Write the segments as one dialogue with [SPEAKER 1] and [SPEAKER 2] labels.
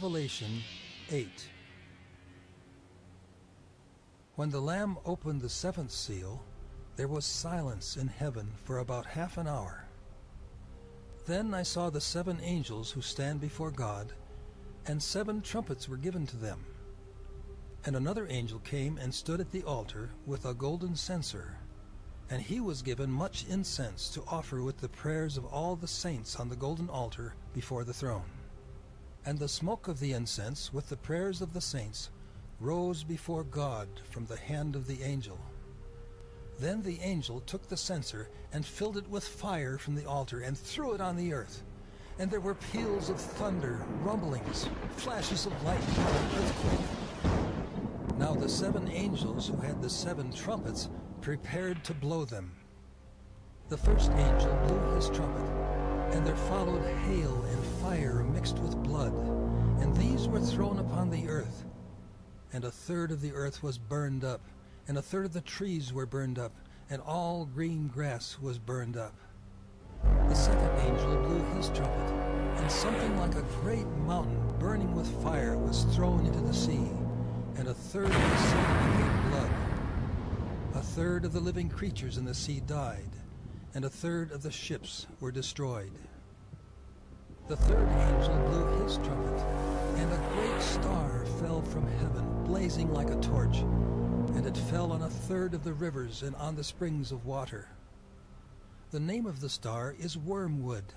[SPEAKER 1] Revelation 8 When the Lamb opened the seventh seal, there was silence in heaven for about half an hour. Then I saw the seven angels who stand before God, and seven trumpets were given to them. And another angel came and stood at the altar with a golden censer, and he was given much incense to offer with the prayers of all the saints on the golden altar before the throne. And the smoke of the incense with the prayers of the saints rose before God from the hand of the angel. Then the angel took the censer and filled it with fire from the altar and threw it on the earth. And there were peals of thunder, rumblings, flashes of light. earthquake. Now the seven angels who had the seven trumpets prepared to blow them. The first angel blew his trumpet, and there followed hail fire mixed with blood, and these were thrown upon the earth. And a third of the earth was burned up, and a third of the trees were burned up, and all green grass was burned up. The second angel blew his trumpet, and something like a great mountain burning with fire was thrown into the sea, and a third of the sea became blood. A third of the living creatures in the sea died, and a third of the ships were destroyed. The third angel blew his trumpet, and a great star fell from heaven, blazing like a torch, and it fell on a third of the rivers and on the springs of water. The name of the star is Wormwood.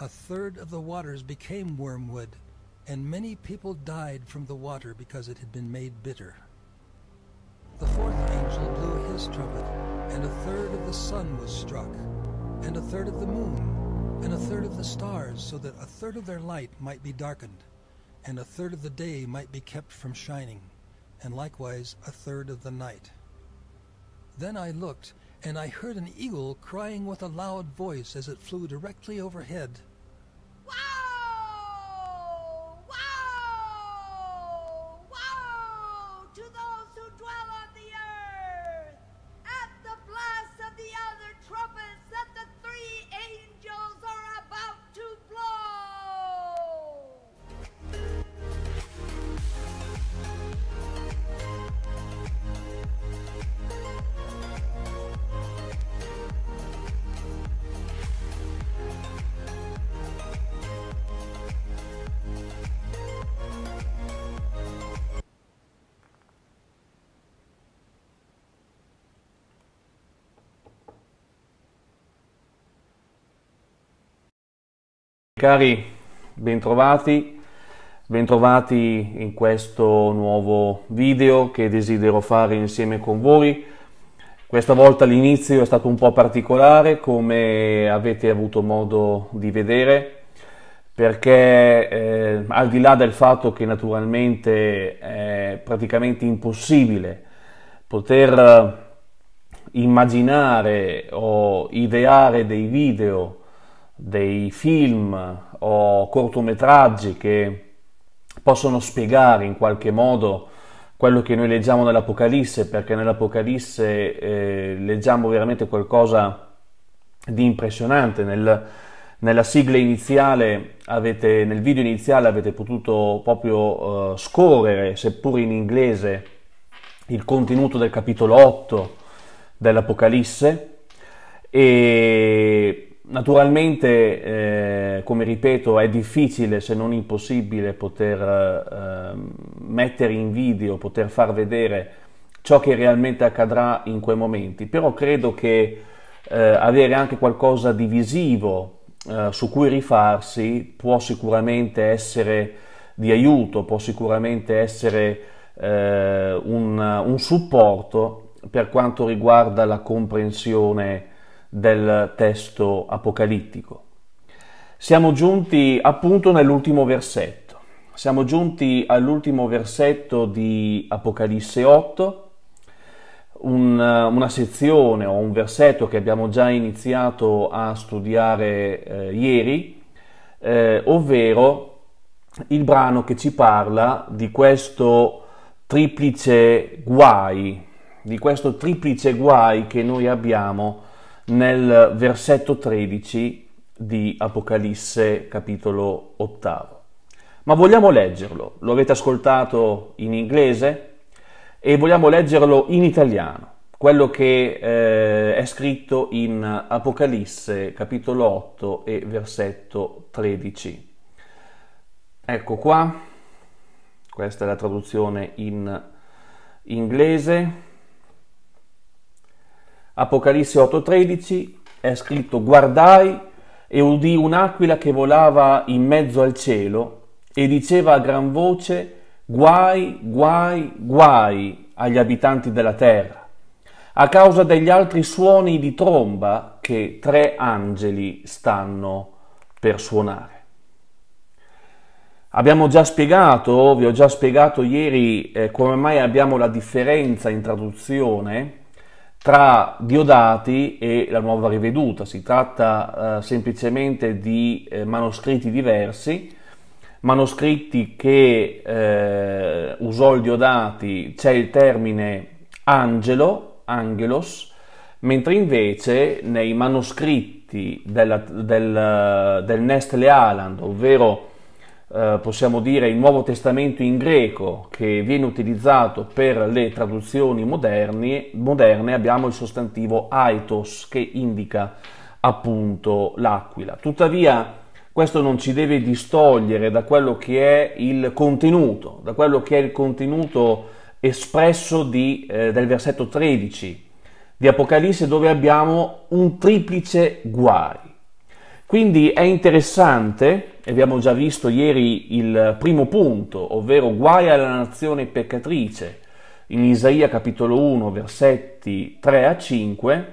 [SPEAKER 1] A third of the waters became wormwood, and many people died from the water because it had been made bitter. The fourth angel blew his trumpet, and a third of the sun was struck, and a third of the moon, and a third of the stars, so that a third of their light might be darkened, and a third of the day might be kept from shining, and likewise a third of the night. Then I looked, and I heard an eagle crying with a loud voice as it flew directly overhead
[SPEAKER 2] Cari, bentrovati, bentrovati in questo nuovo video che desidero fare insieme con voi. Questa volta l'inizio è stato un po' particolare, come avete avuto modo di vedere, perché eh, al di là del fatto che naturalmente è praticamente impossibile poter immaginare o ideare dei video dei film o cortometraggi che possono spiegare in qualche modo quello che noi leggiamo nell'Apocalisse, perché nell'Apocalisse eh, leggiamo veramente qualcosa di impressionante. Nel, nella sigla iniziale, avete, nel video iniziale avete potuto proprio eh, scorrere, seppur in inglese, il contenuto del capitolo 8 dell'Apocalisse e Naturalmente, eh, come ripeto, è difficile se non impossibile poter eh, mettere in video, poter far vedere ciò che realmente accadrà in quei momenti, però credo che eh, avere anche qualcosa di visivo eh, su cui rifarsi può sicuramente essere di aiuto, può sicuramente essere eh, un, un supporto per quanto riguarda la comprensione del testo apocalittico. Siamo giunti appunto nell'ultimo versetto. Siamo giunti all'ultimo versetto di Apocalisse 8, un, una sezione o un versetto che abbiamo già iniziato a studiare eh, ieri, eh, ovvero il brano che ci parla di questo triplice guai, di questo triplice guai che noi abbiamo nel versetto 13 di Apocalisse capitolo ottavo. Ma vogliamo leggerlo, lo avete ascoltato in inglese e vogliamo leggerlo in italiano, quello che eh, è scritto in Apocalisse capitolo 8 e versetto 13. Ecco qua, questa è la traduzione in inglese. Apocalisse 8:13 è scritto guardai e udì un'aquila che volava in mezzo al cielo e diceva a gran voce guai, guai, guai agli abitanti della terra, a causa degli altri suoni di tromba che tre angeli stanno per suonare. Abbiamo già spiegato, vi ho già spiegato ieri eh, come mai abbiamo la differenza in traduzione tra Diodati e la nuova riveduta. Si tratta eh, semplicemente di eh, manoscritti diversi, manoscritti che eh, usò il Diodati, c'è il termine angelo, angelos, mentre invece nei manoscritti della, del, eh, del Nestle Aland, ovvero eh, possiamo dire il Nuovo Testamento in greco che viene utilizzato per le traduzioni moderni, moderne, abbiamo il sostantivo aitos che indica appunto l'aquila. Tuttavia questo non ci deve distogliere da quello che è il contenuto, da quello che è il contenuto espresso di, eh, del versetto 13 di Apocalisse dove abbiamo un triplice guai. Quindi è interessante, abbiamo già visto ieri il primo punto, ovvero guai alla nazione peccatrice, in Isaia capitolo 1 versetti 3 a 5,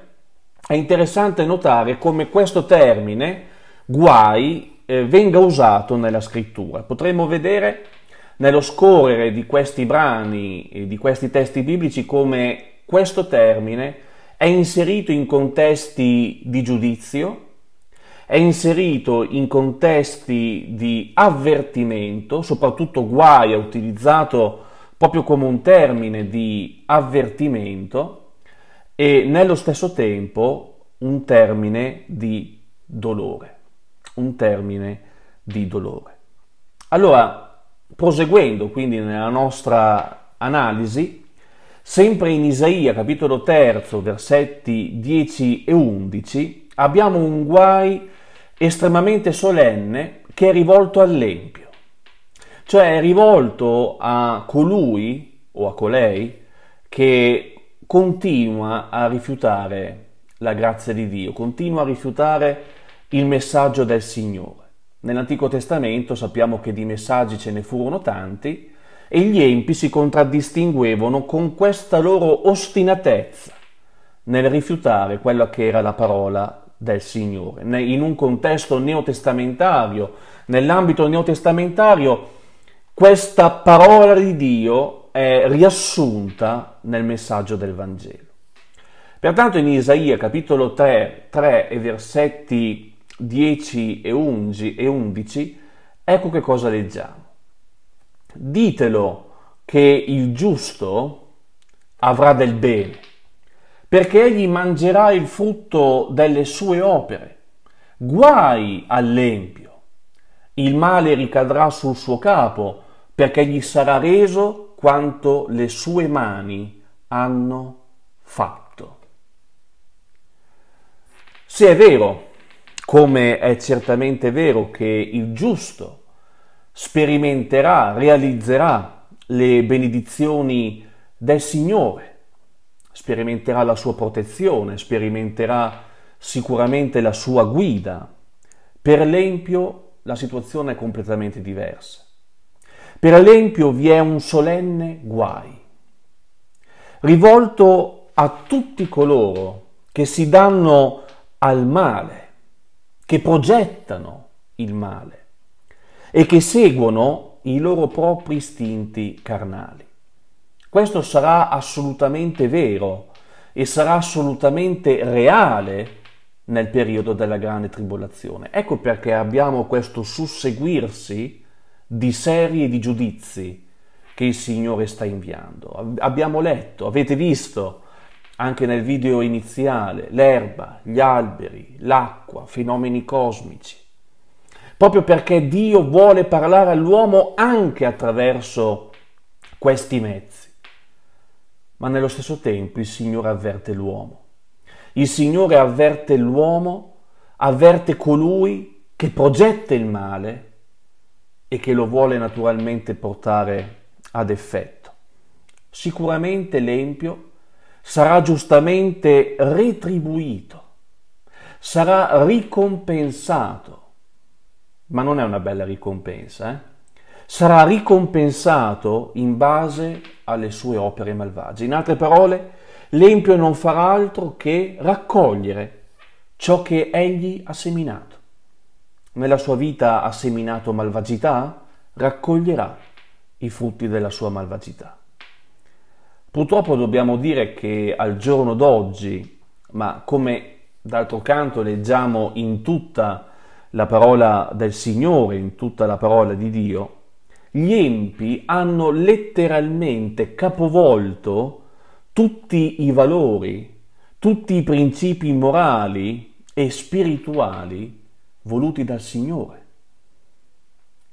[SPEAKER 2] è interessante notare come questo termine, guai, eh, venga usato nella scrittura. Potremmo vedere nello scorrere di questi brani di questi testi biblici come questo termine è inserito in contesti di giudizio, è inserito in contesti di avvertimento, soprattutto guai è utilizzato proprio come un termine di avvertimento e nello stesso tempo un termine di dolore, un termine di dolore. Allora, proseguendo quindi nella nostra analisi, sempre in Isaia capitolo 3, versetti 10 e 11, abbiamo un guai estremamente solenne che è rivolto all'Empio, cioè è rivolto a colui o a colei che continua a rifiutare la grazia di Dio, continua a rifiutare il messaggio del Signore. Nell'Antico Testamento sappiamo che di messaggi ce ne furono tanti e gli empi si contraddistinguevano con questa loro ostinatezza nel rifiutare quella che era la parola del Signore. In un contesto neotestamentario, nell'ambito neotestamentario, questa parola di Dio è riassunta nel messaggio del Vangelo. Pertanto in Isaia capitolo 3, 3 e versetti 10 e 11, ecco che cosa leggiamo. Ditelo che il giusto avrà del bene perché egli mangerà il frutto delle sue opere. Guai all'empio! Il male ricadrà sul suo capo, perché gli sarà reso quanto le sue mani hanno fatto. Se è vero, come è certamente vero, che il giusto sperimenterà, realizzerà le benedizioni del Signore, sperimenterà la sua protezione, sperimenterà sicuramente la sua guida. Per l'empio la situazione è completamente diversa. Per l'empio vi è un solenne guai, rivolto a tutti coloro che si danno al male, che progettano il male e che seguono i loro propri istinti carnali. Questo sarà assolutamente vero e sarà assolutamente reale nel periodo della grande tribolazione. Ecco perché abbiamo questo susseguirsi di serie di giudizi che il Signore sta inviando. Abbiamo letto, avete visto anche nel video iniziale, l'erba, gli alberi, l'acqua, fenomeni cosmici, proprio perché Dio vuole parlare all'uomo anche attraverso questi mezzi ma nello stesso tempo il Signore avverte l'uomo. Il Signore avverte l'uomo, avverte colui che progetta il male e che lo vuole naturalmente portare ad effetto. Sicuramente l'empio sarà giustamente retribuito, sarà ricompensato, ma non è una bella ricompensa, eh? sarà ricompensato in base alle sue opere malvagie. In altre parole, l'empio non farà altro che raccogliere ciò che egli ha seminato. Nella sua vita ha seminato malvagità, raccoglierà i frutti della sua malvagità. Purtroppo dobbiamo dire che al giorno d'oggi, ma come d'altro canto leggiamo in tutta la parola del Signore, in tutta la parola di Dio, gli empi hanno letteralmente capovolto tutti i valori, tutti i principi morali e spirituali voluti dal Signore.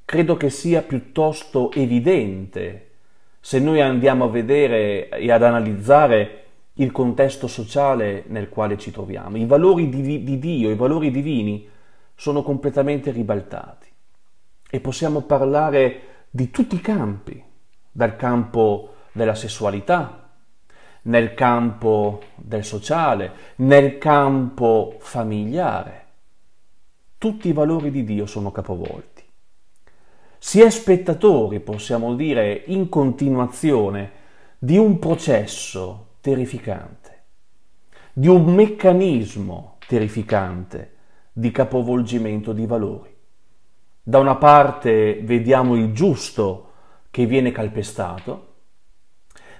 [SPEAKER 2] Credo che sia piuttosto evidente se noi andiamo a vedere e ad analizzare il contesto sociale nel quale ci troviamo. I valori di, di, Dio, i valori divini sono completamente ribaltati e possiamo parlare di tutti i campi, dal campo della sessualità, nel campo del sociale, nel campo familiare. Tutti i valori di Dio sono capovolti. Si è spettatori, possiamo dire, in continuazione di un processo terrificante, di un meccanismo terrificante di capovolgimento di valori. Da una parte vediamo il giusto che viene calpestato,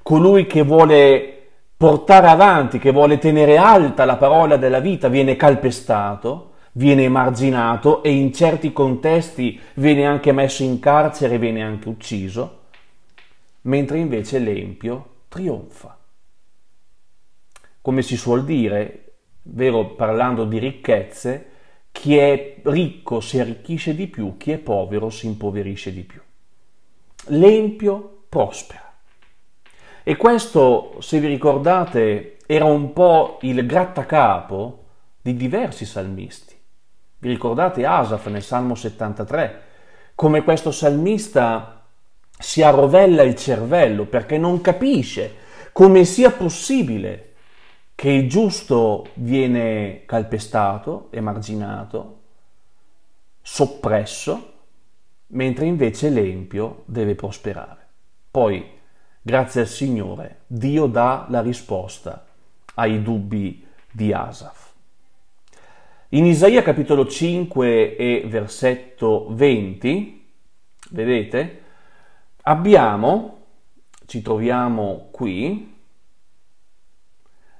[SPEAKER 2] colui che vuole portare avanti, che vuole tenere alta la parola della vita, viene calpestato, viene emarginato e in certi contesti viene anche messo in carcere, viene anche ucciso, mentre invece l'empio trionfa. Come si suol dire, vero parlando di ricchezze, chi è ricco si arricchisce di più, chi è povero si impoverisce di più. L'empio prospera. E questo, se vi ricordate, era un po' il grattacapo di diversi salmisti. Vi ricordate Asaf nel Salmo 73, come questo salmista si arrovella il cervello perché non capisce come sia possibile che il giusto viene calpestato, emarginato, soppresso, mentre invece l'empio deve prosperare. Poi, grazie al Signore, Dio dà la risposta ai dubbi di Asaf. In Isaia capitolo 5 e versetto 20, vedete, abbiamo, ci troviamo qui,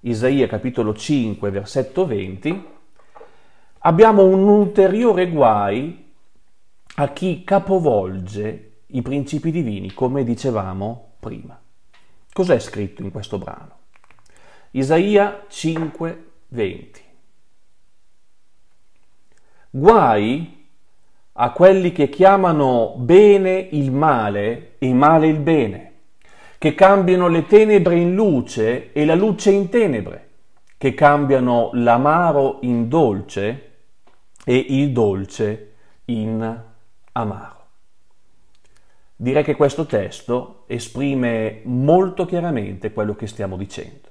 [SPEAKER 2] Isaia capitolo 5, versetto 20, abbiamo un ulteriore guai a chi capovolge i principi divini, come dicevamo prima. Cos'è scritto in questo brano? Isaia 5, 20. Guai a quelli che chiamano bene il male e male il bene che cambiano le tenebre in luce e la luce in tenebre, che cambiano l'amaro in dolce e il dolce in amaro. Direi che questo testo esprime molto chiaramente quello che stiamo dicendo.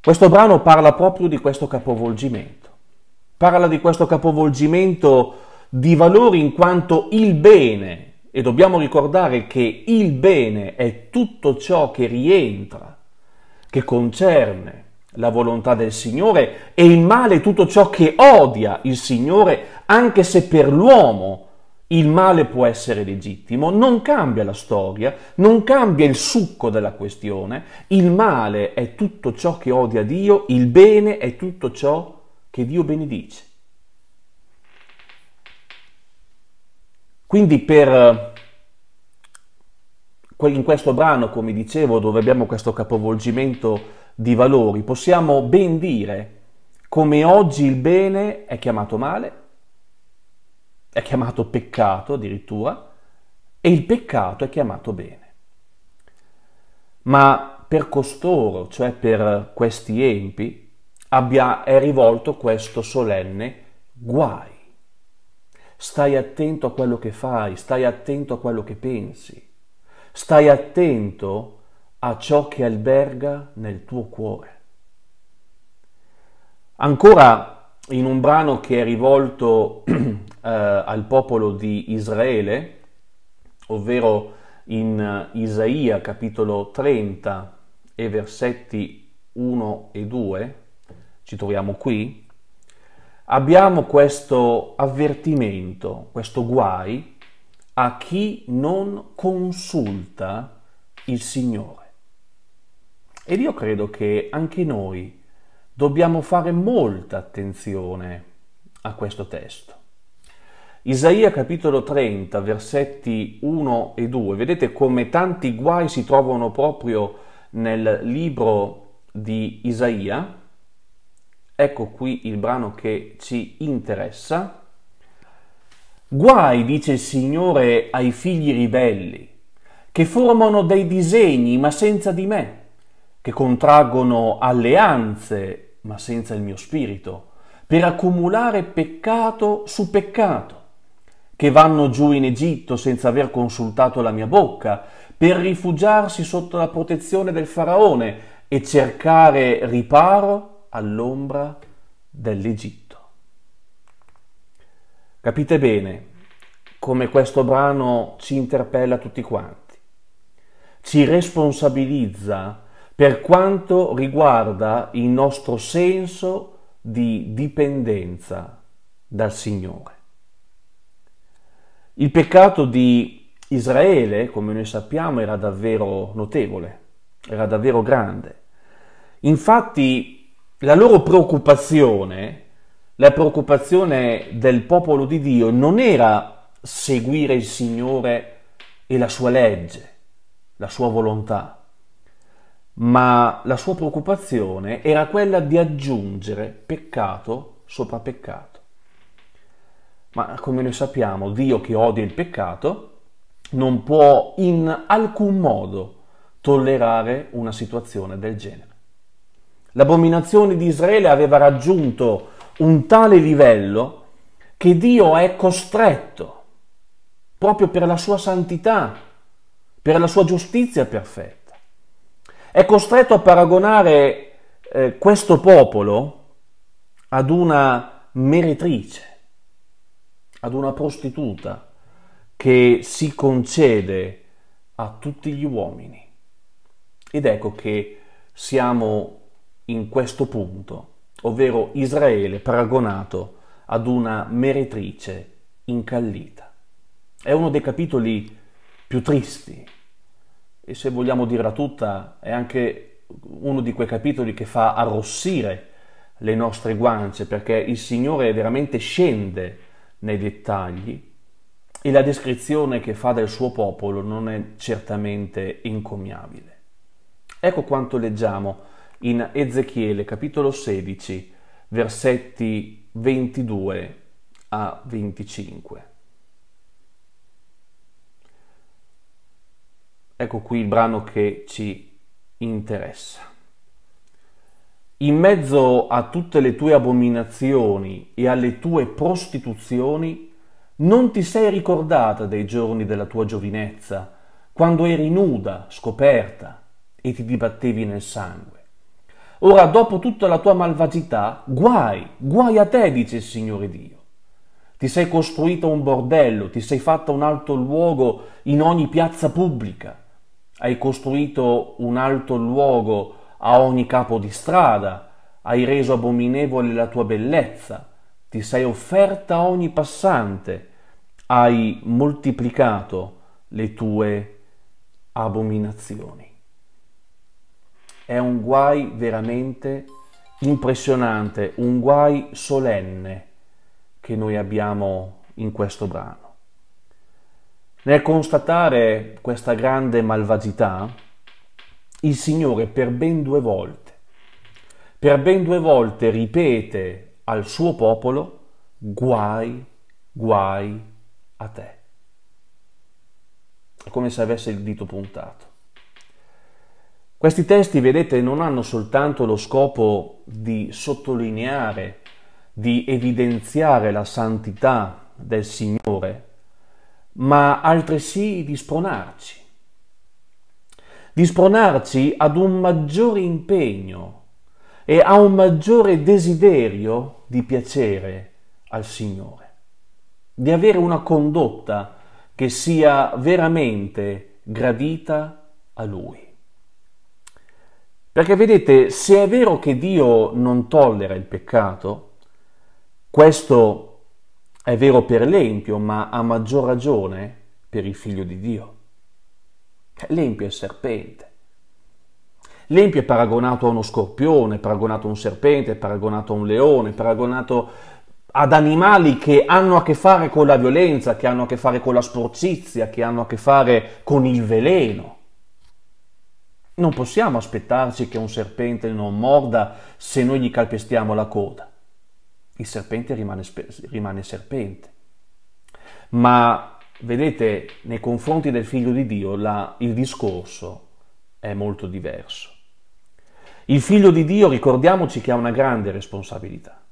[SPEAKER 2] Questo brano parla proprio di questo capovolgimento, parla di questo capovolgimento di valori in quanto il bene e dobbiamo ricordare che il bene è tutto ciò che rientra, che concerne la volontà del Signore e il male è tutto ciò che odia il Signore, anche se per l'uomo il male può essere legittimo, non cambia la storia, non cambia il succo della questione, il male è tutto ciò che odia Dio, il bene è tutto ciò che Dio benedice. Quindi per, eh, in questo brano, come dicevo, dove abbiamo questo capovolgimento di valori, possiamo ben dire come oggi il bene è chiamato male, è chiamato peccato addirittura, e il peccato è chiamato bene. Ma per costoro, cioè per questi empi, abbia, è rivolto questo solenne guai. Stai attento a quello che fai, stai attento a quello che pensi, stai attento a ciò che alberga nel tuo cuore. Ancora in un brano che è rivolto eh, al popolo di Israele, ovvero in eh, Isaia capitolo 30 e versetti 1 e 2, ci troviamo qui, abbiamo questo avvertimento, questo guai a chi non consulta il Signore. Ed io credo che anche noi dobbiamo fare molta attenzione a questo testo. Isaia capitolo 30, versetti 1 e 2, vedete come tanti guai si trovano proprio nel libro di Isaia, Ecco qui il brano che ci interessa. Guai, dice il Signore ai figli ribelli, che formano dei disegni ma senza di me, che contraggono alleanze ma senza il mio spirito, per accumulare peccato su peccato, che vanno giù in Egitto senza aver consultato la mia bocca, per rifugiarsi sotto la protezione del faraone e cercare riparo all'ombra dell'Egitto. Capite bene come questo brano ci interpella tutti quanti, ci responsabilizza per quanto riguarda il nostro senso di dipendenza dal Signore. Il peccato di Israele, come noi sappiamo, era davvero notevole, era davvero grande. Infatti la loro preoccupazione, la preoccupazione del popolo di Dio non era seguire il Signore e la sua legge, la sua volontà, ma la sua preoccupazione era quella di aggiungere peccato sopra peccato. Ma come noi sappiamo, Dio che odia il peccato non può in alcun modo tollerare una situazione del genere. L'abominazione di Israele aveva raggiunto un tale livello che Dio è costretto, proprio per la sua santità, per la sua giustizia perfetta, è costretto a paragonare eh, questo popolo ad una meretrice, ad una prostituta che si concede a tutti gli uomini. Ed ecco che siamo in questo punto, ovvero Israele paragonato ad una meretrice incallita. È uno dei capitoli più tristi e se vogliamo dirla tutta è anche uno di quei capitoli che fa arrossire le nostre guance perché il Signore veramente scende nei dettagli e la descrizione che fa del suo popolo non è certamente encomiabile. Ecco quanto leggiamo in Ezechiele capitolo 16, versetti 22 a 25. Ecco qui il brano che ci interessa. In mezzo a tutte le tue abominazioni e alle tue prostituzioni, non ti sei ricordata dei giorni della tua giovinezza, quando eri nuda, scoperta, e ti dibattevi nel sangue. Ora, dopo tutta la tua malvagità, guai, guai a te, dice il Signore Dio. Ti sei costruito un bordello, ti sei fatta un alto luogo in ogni piazza pubblica, hai costruito un alto luogo a ogni capo di strada, hai reso abominevole la tua bellezza, ti sei offerta a ogni passante, hai moltiplicato le tue abominazioni. È un guai veramente impressionante, un guai solenne che noi abbiamo in questo brano. Nel constatare questa grande malvagità, il Signore per ben due volte, per ben due volte ripete al suo popolo, guai, guai a te. È come se avesse il dito puntato. Questi testi, vedete, non hanno soltanto lo scopo di sottolineare, di evidenziare la santità del Signore, ma altresì di spronarci, di spronarci ad un maggiore impegno e a un maggiore desiderio di piacere al Signore, di avere una condotta che sia veramente gradita a Lui. Perché vedete, se è vero che Dio non tollera il peccato, questo è vero per l'empio, ma a maggior ragione per il figlio di Dio. Cioè, l'empio è serpente. L'empio è paragonato a uno scorpione, paragonato a un serpente, paragonato a un leone, paragonato ad animali che hanno a che fare con la violenza, che hanno a che fare con la sporcizia, che hanno a che fare con il veleno. Non possiamo aspettarci che un serpente non morda se noi gli calpestiamo la coda. Il serpente rimane, rimane serpente. Ma vedete, nei confronti del figlio di Dio la, il discorso è molto diverso. Il figlio di Dio, ricordiamoci che ha una grande responsabilità,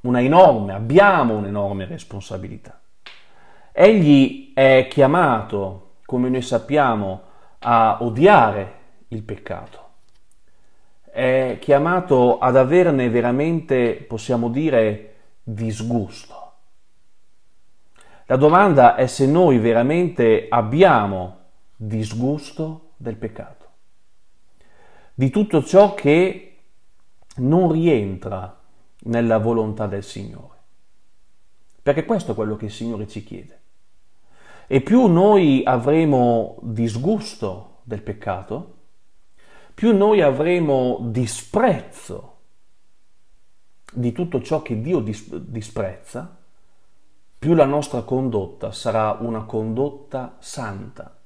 [SPEAKER 2] una enorme, abbiamo un'enorme responsabilità. Egli è chiamato, come noi sappiamo, a a odiare il peccato, è chiamato ad averne veramente, possiamo dire, disgusto. La domanda è se noi veramente abbiamo disgusto del peccato, di tutto ciò che non rientra nella volontà del Signore. Perché questo è quello che il Signore ci chiede e più noi avremo disgusto del peccato, più noi avremo disprezzo di tutto ciò che Dio disprezza, più la nostra condotta sarà una condotta santa,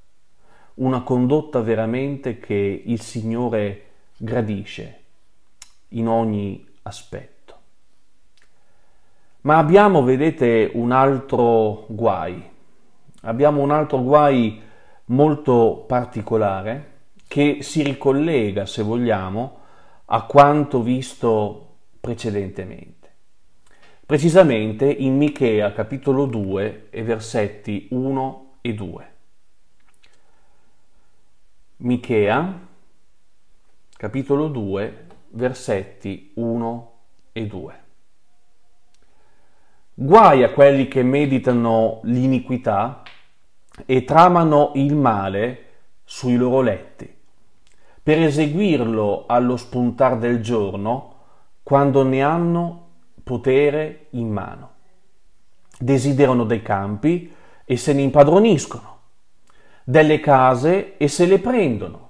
[SPEAKER 2] una condotta veramente che il Signore gradisce in ogni aspetto. Ma abbiamo, vedete, un altro guai, abbiamo un altro guai molto particolare che si ricollega, se vogliamo, a quanto visto precedentemente. Precisamente in Michea capitolo 2 e versetti 1 e 2. Michea capitolo 2 versetti 1 e 2. Guai a quelli che meditano l'iniquità e tramano il male sui loro letti, per eseguirlo allo spuntar del giorno, quando ne hanno potere in mano. Desiderano dei campi e se ne impadroniscono, delle case e se le prendono.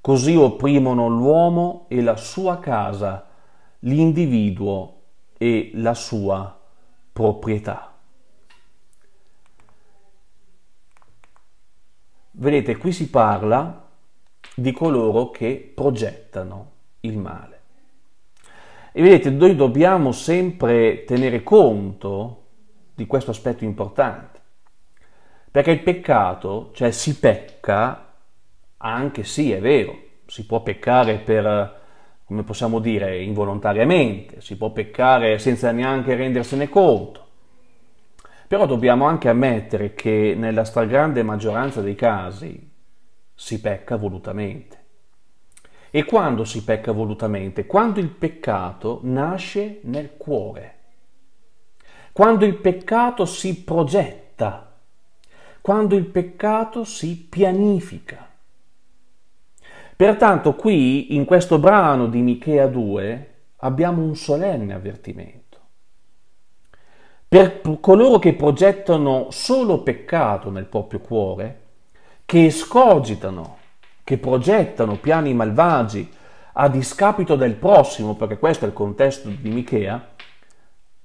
[SPEAKER 2] Così opprimono l'uomo e la sua casa, l'individuo e la sua proprietà. Vedete, qui si parla di coloro che progettano il male. E vedete, noi dobbiamo sempre tenere conto di questo aspetto importante, perché il peccato, cioè si pecca, anche sì, è vero, si può peccare per, come possiamo dire, involontariamente, si può peccare senza neanche rendersene conto, però dobbiamo anche ammettere che nella stragrande maggioranza dei casi si pecca volutamente. E quando si pecca volutamente? Quando il peccato nasce nel cuore, quando il peccato si progetta, quando il peccato si pianifica. Pertanto qui, in questo brano di Michea 2, abbiamo un solenne avvertimento per coloro che progettano solo peccato nel proprio cuore, che escogitano, che progettano piani malvagi a discapito del prossimo, perché questo è il contesto di Michea,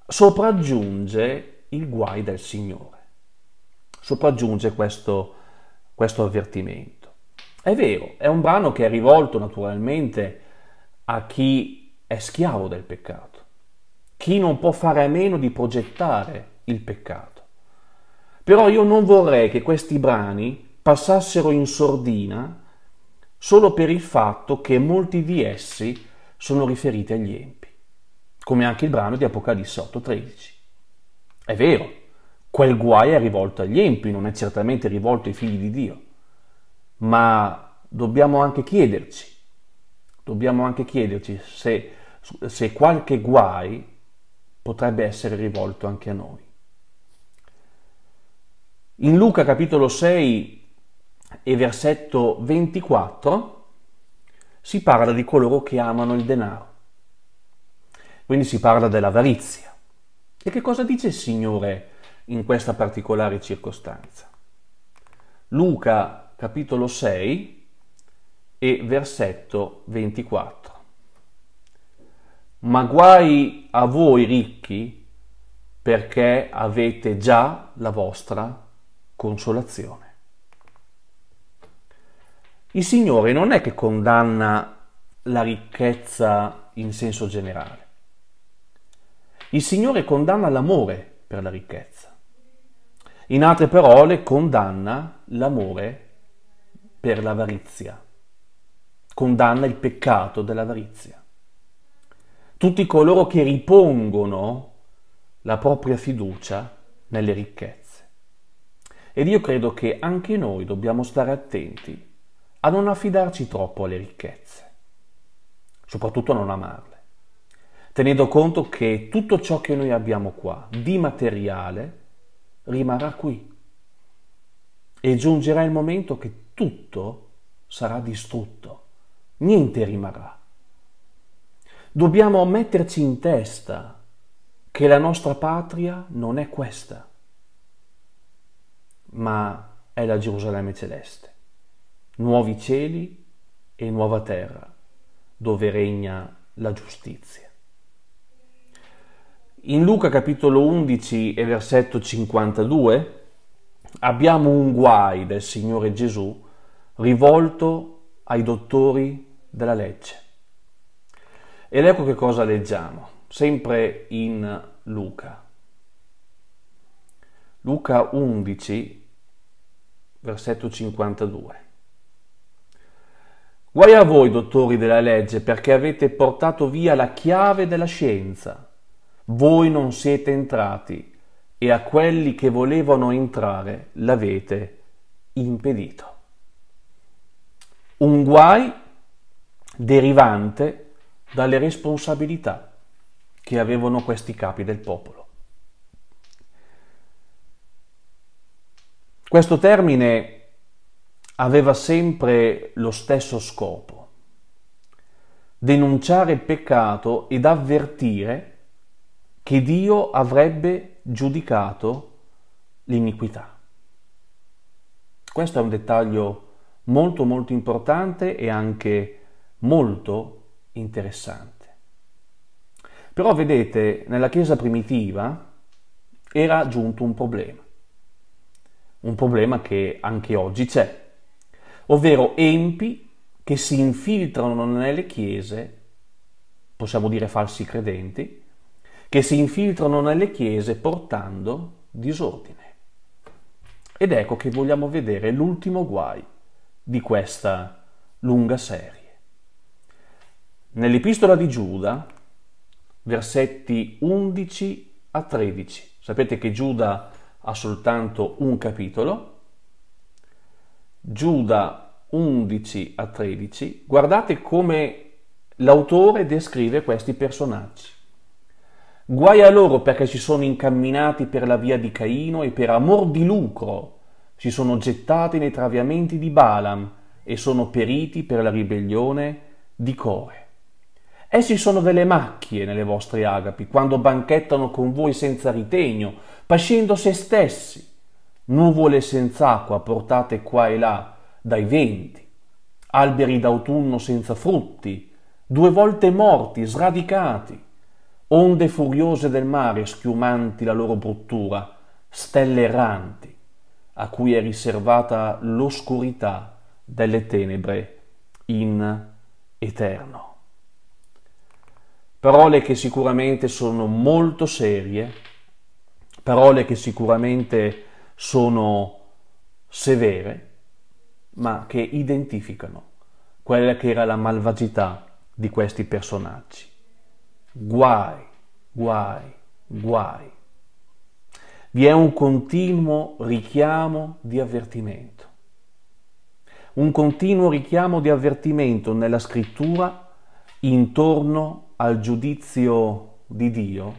[SPEAKER 2] sopraggiunge il guai del Signore, sopraggiunge questo, questo avvertimento. È vero, è un brano che è rivolto naturalmente a chi è schiavo del peccato chi non può fare a meno di progettare il peccato. Però io non vorrei che questi brani passassero in sordina solo per il fatto che molti di essi sono riferiti agli empi, come anche il brano di Apocalisse 8:13. È vero, quel guai è rivolto agli empi, non è certamente rivolto ai figli di Dio, ma dobbiamo anche chiederci, dobbiamo anche chiederci se, se qualche guai potrebbe essere rivolto anche a noi. In Luca capitolo 6 e versetto 24 si parla di coloro che amano il denaro, quindi si parla dell'avarizia. E che cosa dice il Signore in questa particolare circostanza? Luca capitolo 6 e versetto 24. Ma guai a voi ricchi perché avete già la vostra consolazione. Il Signore non è che condanna la ricchezza in senso generale. Il Signore condanna l'amore per la ricchezza. In altre parole, condanna l'amore per l'avarizia, condanna il peccato dell'avarizia tutti coloro che ripongono la propria fiducia nelle ricchezze. Ed io credo che anche noi dobbiamo stare attenti a non affidarci troppo alle ricchezze, soprattutto a non amarle, tenendo conto che tutto ciò che noi abbiamo qua di materiale rimarrà qui e giungerà il momento che tutto sarà distrutto, niente rimarrà. Dobbiamo metterci in testa che la nostra patria non è questa, ma è la Gerusalemme celeste, nuovi cieli e nuova terra, dove regna la giustizia. In Luca capitolo 11 e versetto 52 abbiamo un guai del Signore Gesù rivolto ai dottori della legge. Ed ecco che cosa leggiamo, sempre in Luca. Luca 11, versetto 52. Guai a voi, dottori della legge, perché avete portato via la chiave della scienza. Voi non siete entrati e a quelli che volevano entrare l'avete impedito. Un guai derivante dalle responsabilità che avevano questi capi del popolo. Questo termine aveva sempre lo stesso scopo, denunciare il peccato ed avvertire che Dio avrebbe giudicato l'iniquità. Questo è un dettaglio molto molto importante e anche molto interessante. Però vedete, nella Chiesa primitiva era giunto un problema, un problema che anche oggi c'è, ovvero empi che si infiltrano nelle chiese, possiamo dire falsi credenti, che si infiltrano nelle chiese portando disordine. Ed ecco che vogliamo vedere l'ultimo guai di questa lunga serie. Nell'epistola di Giuda, versetti 11 a 13, sapete che Giuda ha soltanto un capitolo, Giuda 11 a 13, guardate come l'autore descrive questi personaggi. Guai a loro perché si sono incamminati per la via di Caino e per amor di lucro si sono gettati nei traviamenti di Balaam e sono periti per la ribellione di Core. Essi sono delle macchie nelle vostre agapi, quando banchettano con voi senza ritegno, pascendo se stessi. Nuvole senz'acqua portate qua e là dai venti, alberi d'autunno senza frutti, due volte morti, sradicati, onde furiose del mare schiumanti la loro bruttura, stelle erranti, a cui è riservata l'oscurità delle tenebre in eterno parole che sicuramente sono molto serie, parole che sicuramente sono severe, ma che identificano quella che era la malvagità di questi personaggi. Guai, guai, guai. Vi è un continuo richiamo di avvertimento. Un continuo richiamo di avvertimento nella scrittura intorno al giudizio di Dio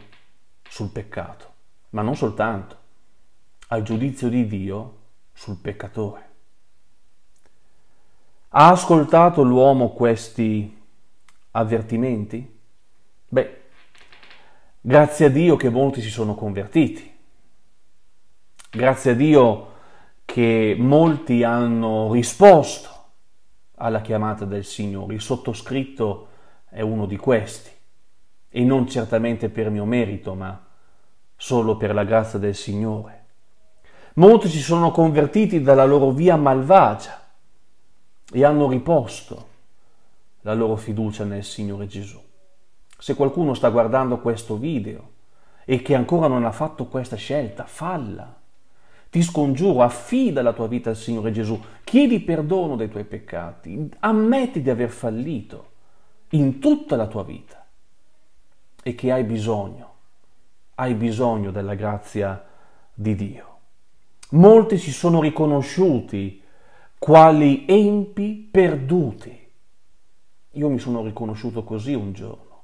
[SPEAKER 2] sul peccato, ma non soltanto, al giudizio di Dio sul peccatore. Ha ascoltato l'uomo questi avvertimenti? Beh, grazie a Dio che molti si sono convertiti, grazie a Dio che molti hanno risposto alla chiamata del Signore, il sottoscritto è uno di questi, e non certamente per mio merito, ma solo per la grazia del Signore. Molti si sono convertiti dalla loro via malvagia e hanno riposto la loro fiducia nel Signore Gesù. Se qualcuno sta guardando questo video e che ancora non ha fatto questa scelta, falla. Ti scongiuro, affida la tua vita al Signore Gesù, chiedi perdono dei tuoi peccati, ammetti di aver fallito in tutta la tua vita e che hai bisogno, hai bisogno della grazia di Dio. Molti si sono riconosciuti quali empi perduti. Io mi sono riconosciuto così un giorno,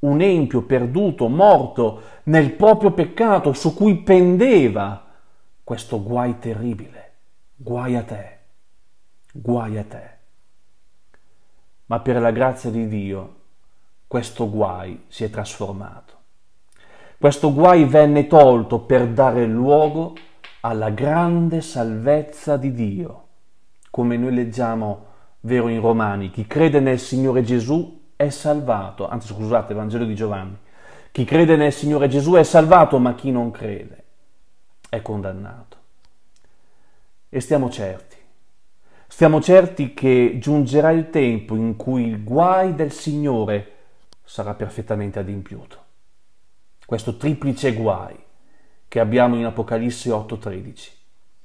[SPEAKER 2] un empio perduto, morto nel proprio peccato su cui pendeva questo guai terribile. Guai a te, guai a te ma per la grazia di Dio questo guai si è trasformato. Questo guai venne tolto per dare luogo alla grande salvezza di Dio, come noi leggiamo vero in Romani, chi crede nel Signore Gesù è salvato, anzi scusate, Vangelo di Giovanni, chi crede nel Signore Gesù è salvato, ma chi non crede è condannato. E stiamo certi Stiamo certi che giungerà il tempo in cui il guai del Signore sarà perfettamente adempiuto. Questo triplice guai che abbiamo in Apocalisse 8:13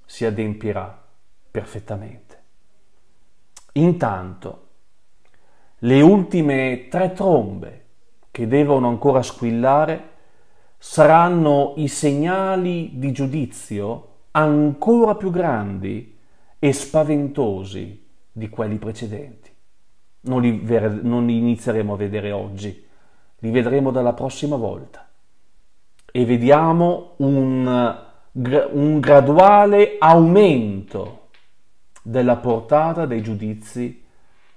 [SPEAKER 2] si adempierà perfettamente. Intanto, le ultime tre trombe che devono ancora squillare saranno i segnali di giudizio ancora più grandi e spaventosi di quelli precedenti. Non li, ver- non li inizieremo a vedere oggi, li vedremo dalla prossima volta. E vediamo un, un graduale aumento della portata dei giudizi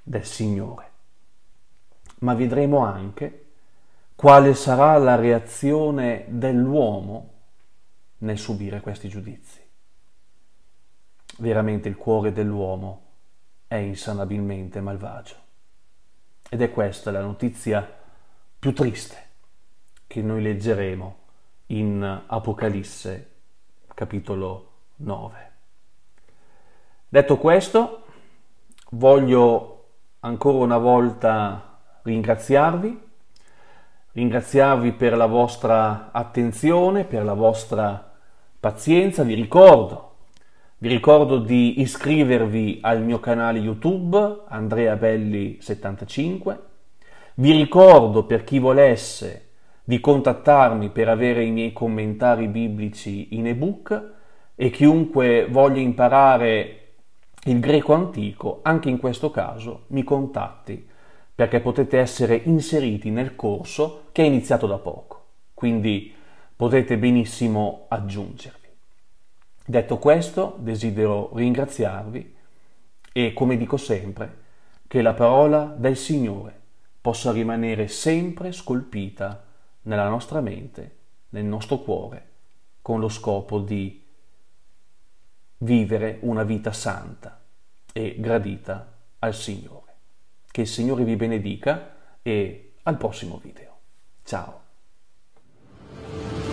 [SPEAKER 2] del Signore. Ma vedremo anche quale sarà la reazione dell'uomo nel subire questi giudizi. Veramente il cuore dell'uomo è insanabilmente malvagio. Ed è questa la notizia più triste che noi leggeremo in Apocalisse capitolo 9. Detto questo, voglio ancora una volta ringraziarvi, ringraziarvi per la vostra attenzione, per la vostra pazienza, vi ricordo vi ricordo di iscrivervi al mio canale YouTube Andrea Belli 75. Vi ricordo per chi volesse di contattarmi per avere i miei commentari biblici in ebook e chiunque voglia imparare il greco antico, anche in questo caso mi contatti perché potete essere inseriti nel corso che è iniziato da poco, quindi potete benissimo aggiungere. Detto questo, desidero ringraziarvi e, come dico sempre, che la parola del Signore possa rimanere sempre scolpita nella nostra mente, nel nostro cuore, con lo scopo di vivere una vita santa e gradita al Signore. Che il Signore vi benedica e al prossimo video. Ciao!